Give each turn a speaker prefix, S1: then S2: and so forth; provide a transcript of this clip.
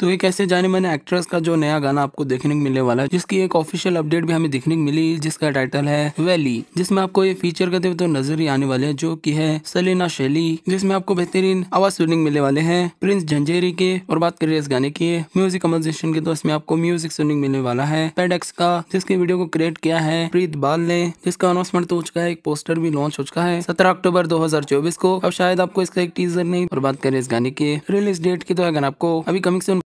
S1: तो एक ऐसे जाने माने एक्ट्रेस का जो नया गाना आपको देखने को मिलने वाला है जिसकी एक ऑफिशियल अपडेट भी हमें देखने को मिली जिसका टाइटल है वैली जिसमें आपको ये फीचर करते हुए तो नजर ही आने वाले हैं जो कि है सलीना शैली जिसमें आपको बेहतरीन आवाज सुनिंग मिलने वाले हैं प्रिंस झंझेरी के और बात करिए इस गाने की म्यूजिक कम्पोजिशन के तो इसमें आपको म्यूजिक सुनिंग मिलने वाला है पेडेक्स का जिसके वीडियो को क्रिएट किया है प्रीत बाल ने जिसका अनाउंसमेंट तो हो चुका है एक पोस्टर भी लॉन्च हो चुका है सत्रह अक्टूबर दो को अब शायद आपको इसका एक टीजर नहीं और बात करें इस गाने की रिलीज डेट की तो है गाना आपको अभी कमिंग